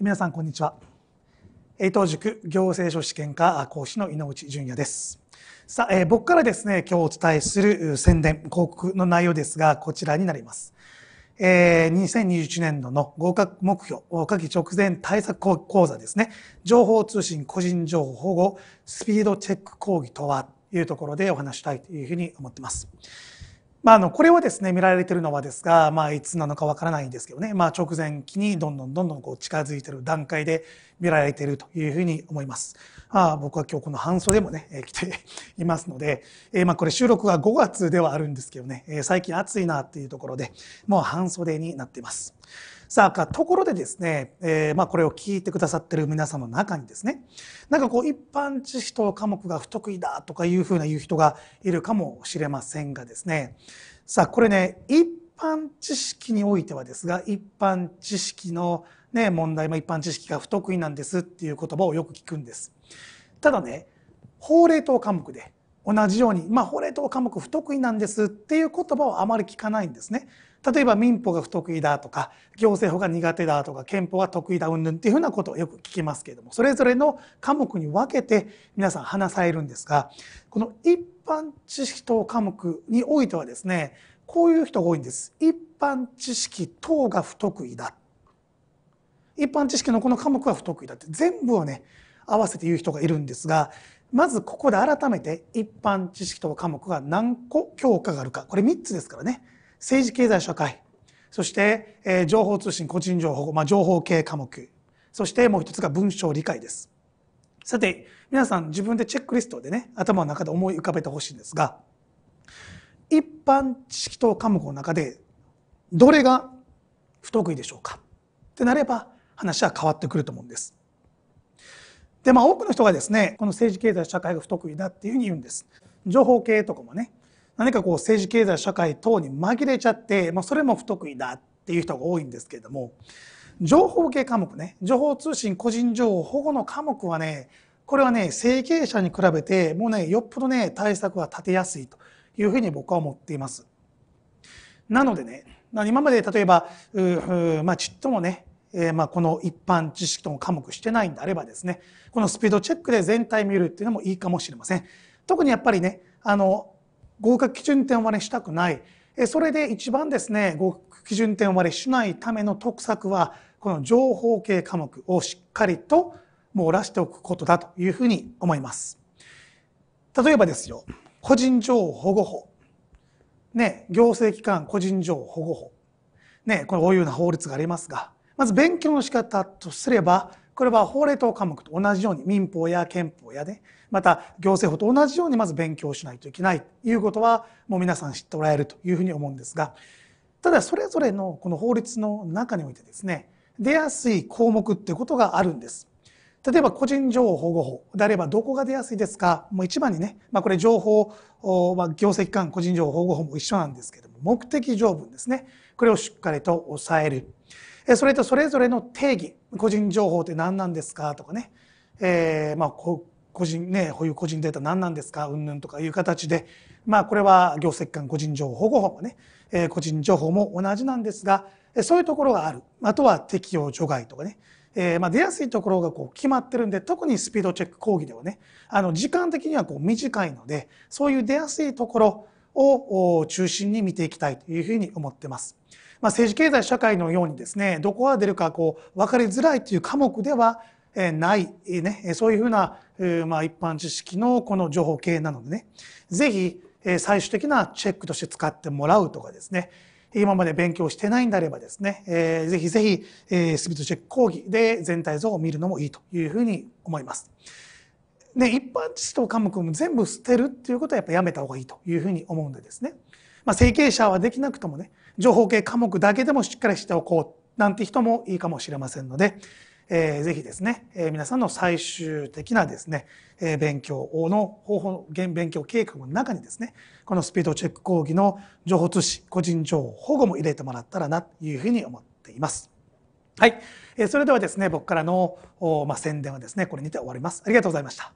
皆さんこんにちは江東塾行政書士研科講師の井内淳也ですさあ、えー、僕からですね今日お伝えする宣伝広告の内容ですがこちらになります、えー、2021年度の合格目標下記直前対策講座ですね情報通信個人情報保護スピードチェック講義とはというところでお話したいというふうに思っていますまあ、あのこれはですね見られてるのはですが、まあ、いつなのかわからないんですけどね、まあ、直前期にどんどんどんどんこう近づいてる段階で見られているというふうに思います。あ僕は今日この半袖もね、えー、来ていますので、えー、まあこれ収録は5月ではあるんですけどね、えー、最近暑いなっていうところでもう半袖になっています。さあ、ところでですね、えー、まあこれを聞いてくださってる皆さんの中にですね、なんかこう一般知識と科目が不得意だとかいうふうな言う人がいるかもしれませんがですね、さあこれね、一般知識においてはですが、一般知識のね、問題も一般知識が不得意なんですっていう言葉をよく聞くんです。ただね、法令等科目で同じように、まあ、法令等科目不得意なんですっていう言葉をあまり聞かないんですね。例えば民法が不得意だとか行政法が苦手だとか憲法が得意だうんぬんっていうふうなことをよく聞きますけれどもそれぞれの科目に分けて皆さん話されるんですがこの一般知識等科目においてはですねこういう人が多いんです。一般知識等が不得意だ。一般知識のこの科目は不得意だって全部をね合わせて言う人がいるんですがまずここで改めて一般知識等科目が何個教科があるかこれ3つですからね政治経済社会そして、えー、情報通信個人情報、まあ、情報系科目そしてもう一つが文章理解ですさて皆さん自分でチェックリストでね頭の中で思い浮かべてほしいんですが一般知識等科目の中でどれが不得意でしょうかってなれば話は変わってくると思うんです。でまあ多くの人がですねこの政治経済社会が不得意だっていうふうに言うんです。情報系とかもね何かこう政治経済社会等に紛れちゃって、まあ、それも不得意だっていう人が多いんですけれども情報系科目ね情報通信個人情報保護の科目はねこれはね成形者に比べてもうねよっぽどね対策は立てやすいというふうに僕は思っています。なのでね今まで例えばうう、まあ、ちっともねえー、まあこの一般知識とも科目してないんであればですねこのスピードチェックで全体見るっていうのもいいかもしれません特にやっぱりねあの合格基準点割れしたくない。それで一番ですね、合格基準点割れしないための得策は、この情報系科目をしっかりと漏らしておくことだというふうに思います。例えばですよ、個人情報保護法。ね、行政機関個人情報保護法。ね、これこういうような法律がありますが、まず勉強の仕方とすれば、これは法令等科目と同じように民法や憲法やでまた行政法と同じようにまず勉強しないといけないということはもう皆さん知っておられるというふうに思うんですがただそれぞれのこの法律の中においてですね出やすい項目っていうことがあるんです。例えば個人情報保護法であればどこが出やすいですかもう一番にね、まあ、これ情報、まあ、行政機関個人情報保護法も一緒なんですけども目的条文ですねこれをしっかりと抑えるそれとそれぞれの定義個人情報って何なんですかとかね、えー、まあ個人ね保有個人データ何なんですかうんぬんとかいう形で、まあ、これは行政機関個人情報保護法もね、えー、個人情報も同じなんですがそういうところがあるあとは適用除外とかね、えー、まあ出やすいところがこう決まってるんで特にスピードチェック講義ではねあの時間的にはこう短いのでそういう出やすいところを中心に見ていきたいというふうに思ってます。まあ、政治経済社会のようにですねどこが出るかこう分かりづらいという科目ではない、ね、そういうふうな、まあ、一般知識のこの情報系なのでねぜひ最終的なチェックとして使ってもらうとかですね今まで勉強してないんであればですね、えー、ぜひぜひ、えー、スピードチェック講義で全体像を見るのもいいというふうに思います。ね、一般知識と科目も全部捨てるっていうことはやっぱやめた方がいいというふうに思うんでですね。まあ、成形者はできなくともね、情報系科目だけでもしっかりしておこうなんて人もいいかもしれませんので、えー、ぜひですね、えー、皆さんの最終的なですね、えー、勉強の方法、勉強計画の中にですね、このスピードチェック講義の情報通信、個人情報保護も入れてもらったらなというふうに思っています。はい。それではですね、僕からの、まあ、宣伝はですね、これにて終わります。ありがとうございました。